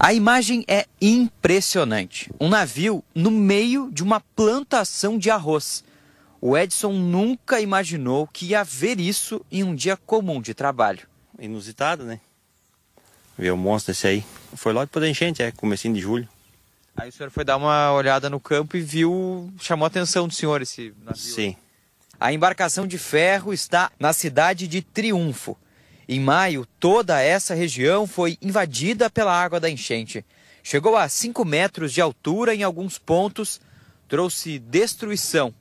A imagem é impressionante. Um navio no meio de uma plantação de arroz. O Edson nunca imaginou que ia haver isso em um dia comum de trabalho. Inusitado, né? Ver o um monstro esse aí. Foi logo depois da enchente, é, comecinho de julho. Aí o senhor foi dar uma olhada no campo e viu, chamou a atenção do senhor esse navio. Sim. Né? A embarcação de ferro está na cidade de Triunfo, em maio, toda essa região foi invadida pela água da enchente. Chegou a 5 metros de altura em alguns pontos, trouxe destruição.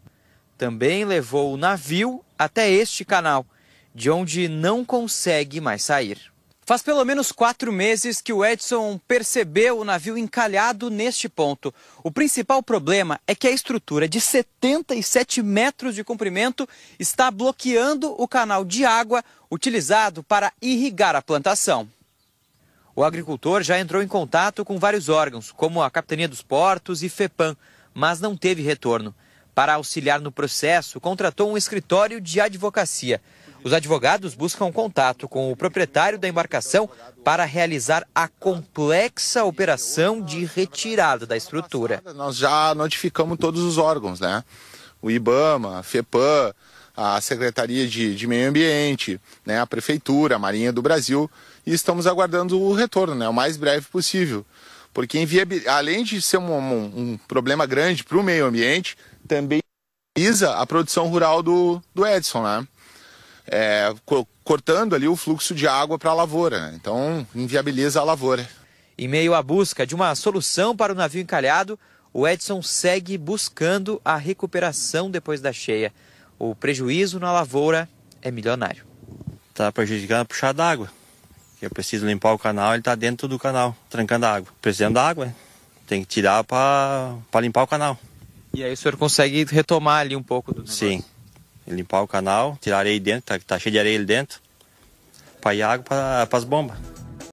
Também levou o navio até este canal, de onde não consegue mais sair. Faz pelo menos quatro meses que o Edson percebeu o navio encalhado neste ponto. O principal problema é que a estrutura de 77 metros de comprimento está bloqueando o canal de água utilizado para irrigar a plantação. O agricultor já entrou em contato com vários órgãos, como a Capitania dos Portos e FEPAM, mas não teve retorno. Para auxiliar no processo, contratou um escritório de advocacia. Os advogados buscam contato com o proprietário da embarcação para realizar a complexa operação de retirada da estrutura. Nós já notificamos todos os órgãos, né? O IBAMA, a FEPAM, a Secretaria de, de, Meio Ambiente, né, a Prefeitura, a Marinha do Brasil, e estamos aguardando o retorno, né, o mais breve possível. Porque além de ser um, um, um problema grande para o meio ambiente, também a produção rural do, do Edson. Né? é, co cortando ali o fluxo de água para a lavoura. Né? Então, inviabiliza a lavoura. Em meio à busca de uma solução para o navio encalhado, o Edson segue buscando a recuperação depois da cheia. O prejuízo na lavoura é milionário. Está prejudicando a puxada d'água. Eu preciso limpar o canal, ele está dentro do canal, trancando a água. Precisando da água, né? tem que tirar para limpar o canal. E aí o senhor consegue retomar ali um pouco do negócio? Sim limpar o canal, tirar areia dentro, tá, tá cheio de areia ali dentro, para ir água para as bombas.